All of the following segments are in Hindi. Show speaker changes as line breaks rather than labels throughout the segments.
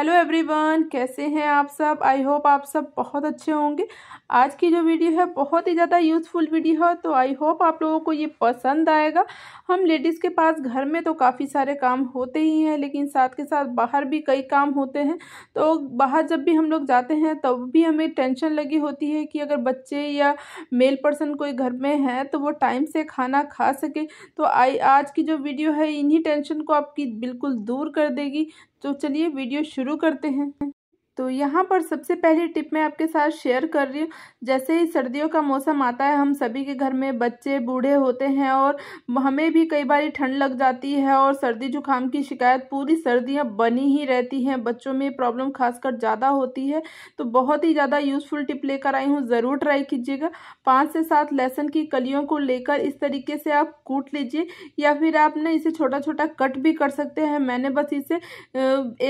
हेलो एवरीवन कैसे हैं आप सब आई होप आप सब बहुत अच्छे होंगे आज की जो वीडियो है बहुत ही ज़्यादा यूज़फुल वीडियो है तो आई होप आप लोगों को ये पसंद आएगा हम लेडीज़ के पास घर में तो काफ़ी सारे काम होते ही हैं लेकिन साथ के साथ बाहर भी कई काम होते हैं तो बाहर जब भी हम लोग जाते हैं तब तो भी हमें टेंशन लगी होती है कि अगर बच्चे या मेल पर्सन कोई घर में है तो वो टाइम से खाना खा सके तो आई आज की जो वीडियो है इन्हीं टेंशन को आपकी बिल्कुल दूर कर देगी तो चलिए वीडियो शुरू करते हैं तो यहाँ पर सबसे पहली टिप मैं आपके साथ शेयर कर रही हूँ जैसे ही सर्दियों का मौसम आता है हम सभी के घर में बच्चे बूढ़े होते हैं और हमें भी कई बार ठंड लग जाती है और सर्दी जुकाम की शिकायत पूरी सर्दियाँ बनी ही रहती हैं बच्चों में प्रॉब्लम खासकर ज़्यादा होती है तो बहुत ही ज़्यादा यूज़फुल टिप लेकर आई हूँ ज़रूर ट्राई कीजिएगा पाँच से सात लहसन की कलियों को लेकर इस तरीके से आप कूट लीजिए या फिर आप ना इसे छोटा छोटा कट भी कर सकते हैं मैंने बस इसे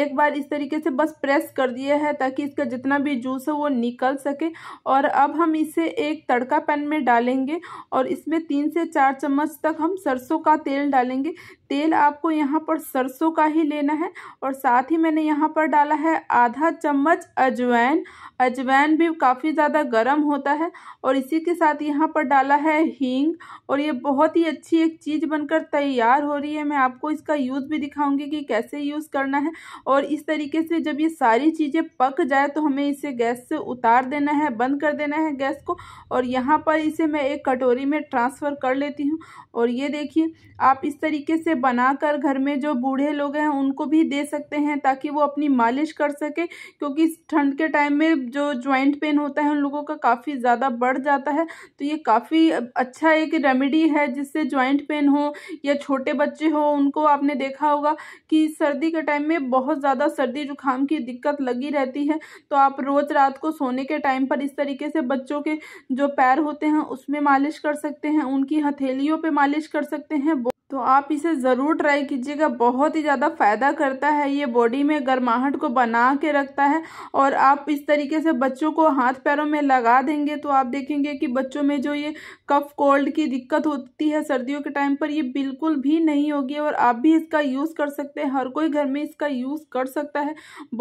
एक बार इस तरीके से बस प्रेस कर दिया है ताकि इसका जितना भी जूस है वो निकल सके और अब हम इसे एक तड़का पैन में डालेंगे और इसमें तीन से चार चम्मच तक हम सरसों का तेल डालेंगे तेल आपको यहाँ पर सरसों का ही लेना है और साथ ही मैंने यहाँ पर डाला है आधा चम्मच अजवैन अजवैन भी काफ़ी ज़्यादा गर्म होता है और इसी के साथ यहाँ पर डाला है हींग और ये बहुत ही अच्छी एक चीज़ बनकर तैयार हो रही है मैं आपको इसका यूज़ भी दिखाऊंगी कि कैसे यूज़ करना है और इस तरीके से जब ये सारी चीज़ें पक जाए तो हमें इसे गैस से उतार देना है बंद कर देना है गैस को और यहाँ पर इसे मैं एक कटोरी में ट्रांसफ़र कर लेती हूँ और ये देखिए आप इस तरीके से बनाकर घर में जो बूढ़े लोग हैं उनको भी दे सकते हैं ताकि वो अपनी मालिश कर सके क्योंकि ठंड के टाइम में जो जॉइंट पेन होता है उन लोगों का काफ़ी ज़्यादा बढ़ जाता है तो ये काफ़ी अच्छा एक रेमेडी है जिससे जॉइंट पेन हो या छोटे बच्चे हो उनको आपने देखा होगा कि सर्दी के टाइम में बहुत ज़्यादा सर्दी जुकाम की दिक्कत लगी रहती है तो आप रोज़ रात को सोने के टाइम पर इस तरीके से बच्चों के जो पैर होते हैं उसमें मालिश कर सकते हैं उनकी हथेलियों पर मालिश कर सकते हैं तो आप इसे ज़रूर ट्राई कीजिएगा बहुत ही ज़्यादा फ़ायदा करता है ये बॉडी में गर्माहट को बना के रखता है और आप इस तरीके से बच्चों को हाथ पैरों में लगा देंगे तो आप देखेंगे कि बच्चों में जो ये कफ कोल्ड की दिक्कत होती है सर्दियों के टाइम पर ये बिल्कुल भी नहीं होगी और आप भी इसका यूज़ कर सकते हैं हर कोई घर में इसका यूज़ कर सकता है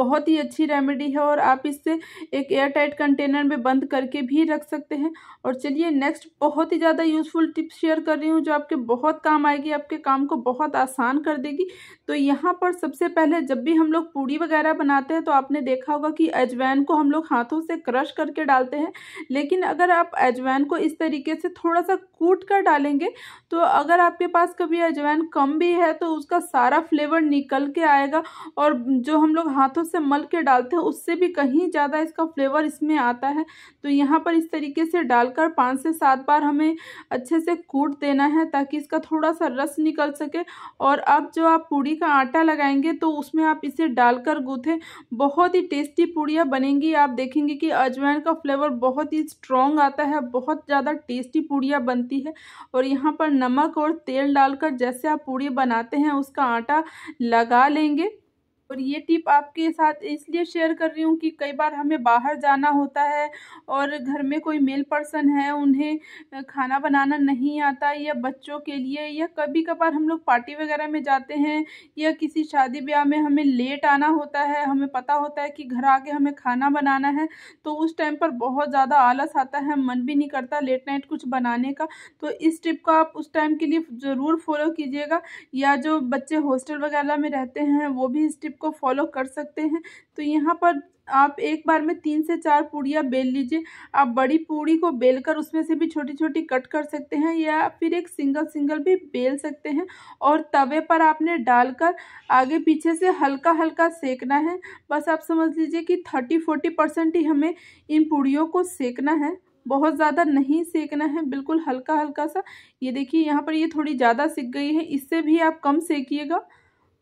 बहुत ही अच्छी रेमेडी है और आप इससे एक एयर टाइट कंटेनर में बंद करके भी रख सकते हैं और चलिए नेक्स्ट बहुत ही ज़्यादा यूज़फुल टिप्स शेयर कर रही हूँ जो आपके बहुत काम आएगी आपके काम को बहुत आसान कर देगी तो यहाँ पर सबसे पहले जब भी हम लोग पूड़ी वगैरह बनाते हैं तो आपने देखा होगा कि अजवैन को हम लोग हाथों से क्रश करके डालते हैं लेकिन अगर आप अजवैन को इस तरीके से थोड़ा सा कूट कर डालेंगे तो अगर आपके पास कभी अजवैन कम भी है तो उसका सारा फ्लेवर निकल के आएगा और जो हम लोग हाथों से मल के डालते हैं उससे भी कहीं ज़्यादा इसका फ्लेवर इसमें आता है तो यहाँ पर इस तरीके से डालकर पाँच से सात बार हमें अच्छे से कूट देना है ताकि इसका थोड़ा सा रस रस निकल सके और अब जो आप पूड़ी का आटा लगाएंगे तो उसमें आप इसे डालकर गूँथें बहुत ही टेस्टी पूड़ियाँ बनेंगी आप देखेंगे कि अजवाइन का फ्लेवर बहुत ही स्ट्रॉन्ग आता है बहुत ज़्यादा टेस्टी पूड़ियाँ बनती है और यहाँ पर नमक और तेल डालकर जैसे आप पूड़ी बनाते हैं उसका आटा लगा लेंगे और ये टिप आपके साथ इसलिए शेयर कर रही हूँ कि कई बार हमें बाहर जाना होता है और घर में कोई मेल पर्सन है उन्हें खाना बनाना नहीं आता या बच्चों के लिए या कभी कभार हम लोग पार्टी वगैरह में जाते हैं या किसी शादी ब्याह में हमें लेट आना होता है हमें पता होता है कि घर आके हमें खाना बनाना है तो उस टाइम पर बहुत ज़्यादा आलस आता है मन भी नहीं करता लेट नाइट कुछ बनाने का तो इस टिप को आप उस टाइम के लिए ज़रूर फॉलो कीजिएगा या जो बच्चे हॉस्टल वगैरह में रहते हैं वो भी इस टिप को फॉलो कर सकते हैं तो यहाँ पर आप एक बार में तीन से चार पूड़ियाँ बेल लीजिए आप बड़ी पूड़ी को बेलकर उसमें से भी छोटी छोटी कट कर सकते हैं या फिर एक सिंगल सिंगल भी बेल सकते हैं और तवे पर आपने डालकर आगे पीछे से हल्का हल्का सेकना है बस आप समझ लीजिए कि थर्टी फोर्टी परसेंट ही हमें इन पूड़ियों को सेकना है बहुत ज़्यादा नहीं सेकना है बिल्कुल हल्का हल्का सा ये देखिए यहाँ पर ये थोड़ी ज़्यादा सीख गई है इससे भी आप कम सेकिएगा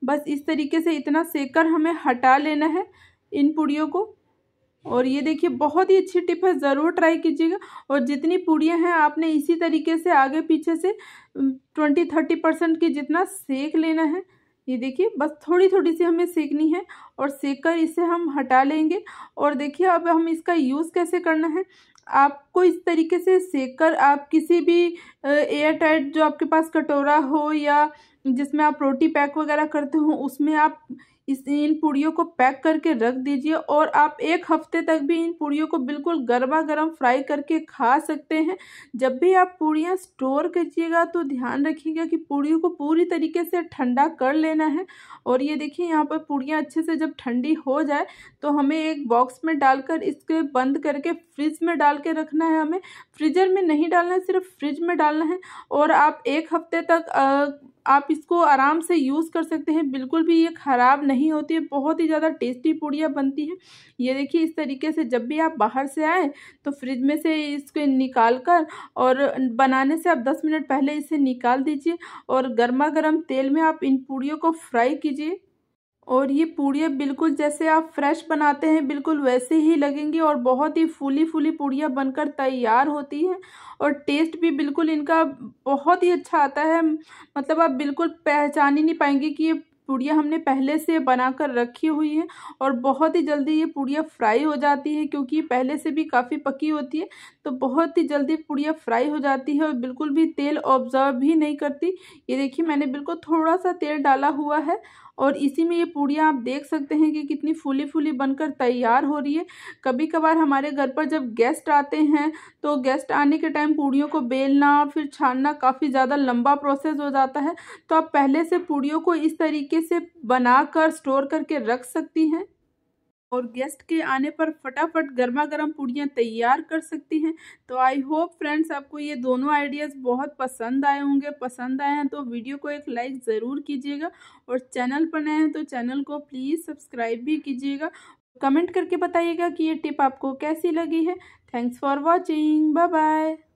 बस इस तरीके से इतना सेक कर हमें हटा लेना है इन पूड़ियों को और ये देखिए बहुत ही अच्छी टिप है ज़रूर ट्राई कीजिएगा और जितनी पूड़ियाँ हैं आपने इसी तरीके से आगे पीछे से ट्वेंटी थर्टी परसेंट की जितना सेक लेना है ये देखिए बस थोड़ी थोड़ी सी हमें सेकनी है और सेक कर इसे हम हटा लेंगे और देखिए अब हम इसका यूज़ कैसे करना है आपको इस तरीके से सेक कर आप किसी भी एयर टाइट जो आपके पास कटोरा हो या जिसमें आप रोटी पैक वगैरह करते हो उसमें आप इस इन पूड़ियों को पैक करके रख दीजिए और आप एक हफ्ते तक भी इन पूड़ियों को बिल्कुल गर्मा गर्म फ्राई करके खा सकते हैं जब भी आप पूड़ियाँ स्टोर कीजिएगा तो ध्यान रखिएगा कि पूड़ियों को पूरी तरीके से ठंडा कर लेना है और ये देखिए यहाँ पर पूड़ियाँ अच्छे से जब ठंडी हो जाए तो हमें एक बॉक्स में डालकर इसके बंद करके फ्रिज में डाल के रखना है हमें फ्रीजर में नहीं डालना है सिर्फ फ्रिज में डालना है और आप एक हफ्ते तक आ, आप इसको आराम से यूज़ कर सकते हैं बिल्कुल भी ये ख़राब नहीं होती है बहुत ही ज़्यादा टेस्टी पूड़ियाँ बनती हैं ये देखिए इस तरीके से जब भी आप बाहर से आएँ तो फ्रिज में से इसको निकाल कर और बनाने से आप दस मिनट पहले इसे निकाल दीजिए और गर्मा गर्म तेल में आप इन पूड़ियों को फ्राई कीजिए और ये पूड़ियाँ बिल्कुल जैसे आप फ्रेश बनाते हैं बिल्कुल वैसे ही लगेंगी और बहुत ही फूली फूली पूड़ियाँ बनकर तैयार होती हैं और टेस्ट भी बिल्कुल इनका बहुत ही अच्छा आता है मतलब आप बिल्कुल पहचान ही नहीं पाएंगे कि ये पूड़ियाँ हमने पहले से बना कर रखी हुई है और बहुत ही जल्दी ये पूड़ियाँ फ्राई हो जाती है क्योंकि पहले से भी काफ़ी पकी होती है तो बहुत ही जल्दी पूड़ियाँ फ्राई हो जाती है और बिल्कुल भी तेल ऑब्जर्व भी नहीं करती ये देखिए मैंने बिल्कुल थोड़ा सा तेल डाला हुआ है और इसी में ये पूड़ियाँ आप देख सकते हैं कि कितनी फूली फूली बनकर तैयार हो रही है कभी कभार हमारे घर पर जब गेस्ट आते हैं तो गेस्ट आने के टाइम पूड़ियों को बेलना फिर छानना काफ़ी ज़्यादा लंबा प्रोसेस हो जाता है तो आप पहले से पूड़ियों को इस तरीके से बनाकर स्टोर करके रख सकती हैं और गेस्ट के आने पर फटाफट गर्मा गर्म पूड़ियाँ तैयार कर सकती हैं तो आई होप फ्रेंड्स आपको ये दोनों आइडियाज़ बहुत पसंद आए होंगे पसंद आए हैं तो वीडियो को एक लाइक ज़रूर कीजिएगा और चैनल पर नए हैं तो चैनल को प्लीज़ सब्सक्राइब भी कीजिएगा कमेंट करके बताइएगा कि ये टिप आपको कैसी लगी है thanks for watching bye bye